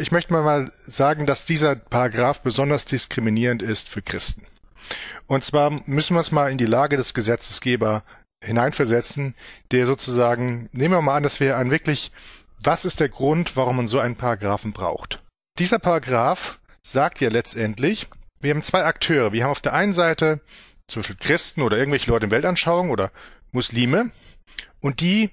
ich möchte mal, sagen, dass dieser Paragraph besonders diskriminierend ist für Christen. Und zwar müssen wir uns mal in die Lage des Gesetzesgeber hineinversetzen, der sozusagen, nehmen wir mal an, dass wir an wirklich, was ist der Grund, warum man so einen Paragraphen braucht? Dieser Paragraph sagt ja letztendlich, wir haben zwei Akteure. Wir haben auf der einen Seite zum Beispiel Christen oder irgendwelche Leute in Weltanschauung oder Muslime und die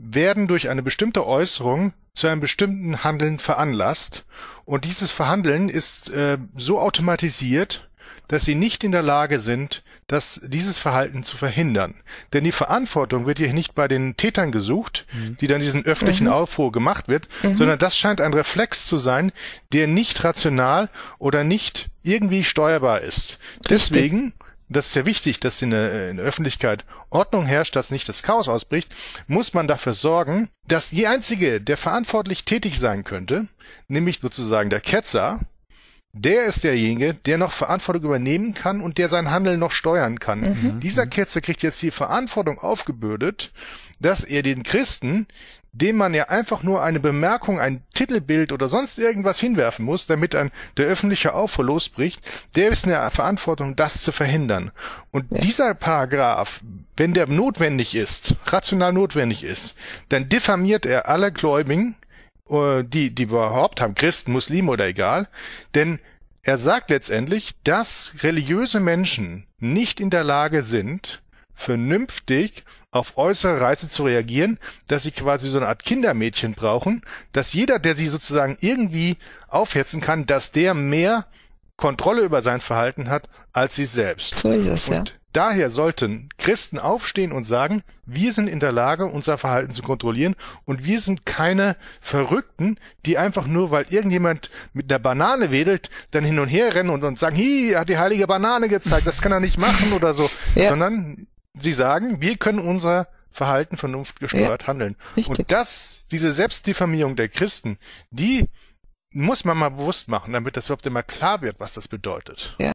werden durch eine bestimmte Äußerung zu einem bestimmten Handeln veranlasst. Und dieses Verhandeln ist äh, so automatisiert, dass sie nicht in der Lage sind, das, dieses Verhalten zu verhindern. Denn die Verantwortung wird hier nicht bei den Tätern gesucht, mhm. die dann diesen öffentlichen mhm. Aufruhr gemacht wird, mhm. sondern das scheint ein Reflex zu sein, der nicht rational oder nicht irgendwie steuerbar ist. Richtig. Deswegen das ist ja wichtig, dass in der, in der Öffentlichkeit Ordnung herrscht, dass nicht das Chaos ausbricht, muss man dafür sorgen, dass je einzige, der verantwortlich tätig sein könnte, nämlich sozusagen der Ketzer, der ist derjenige, der noch Verantwortung übernehmen kann und der sein Handeln noch steuern kann. Mhm. Dieser mhm. Ketzer kriegt jetzt die Verantwortung aufgebürdet, dass er den Christen dem man ja einfach nur eine Bemerkung, ein Titelbild oder sonst irgendwas hinwerfen muss, damit ein, der öffentliche Aufruhr losbricht, der ist in der Verantwortung, das zu verhindern. Und dieser Paragraph, wenn der notwendig ist, rational notwendig ist, dann diffamiert er alle Gläubigen, äh, die, die überhaupt haben, Christen, Muslime oder egal, denn er sagt letztendlich, dass religiöse Menschen nicht in der Lage sind, vernünftig auf äußere Reize zu reagieren, dass sie quasi so eine Art Kindermädchen brauchen, dass jeder, der sie sozusagen irgendwie aufhetzen kann, dass der mehr Kontrolle über sein Verhalten hat als sie selbst. So ist es, und ja. Daher sollten Christen aufstehen und sagen, wir sind in der Lage, unser Verhalten zu kontrollieren und wir sind keine Verrückten, die einfach nur, weil irgendjemand mit einer Banane wedelt, dann hin und her rennen und, und sagen, hi, er hat die heilige Banane gezeigt, das kann er nicht machen oder so, ja. sondern Sie sagen, wir können unser Verhalten vernunftgesteuert ja, handeln. Richtig. Und das, diese Selbstdiffamierung der Christen, die muss man mal bewusst machen, damit das überhaupt immer klar wird, was das bedeutet. Ja.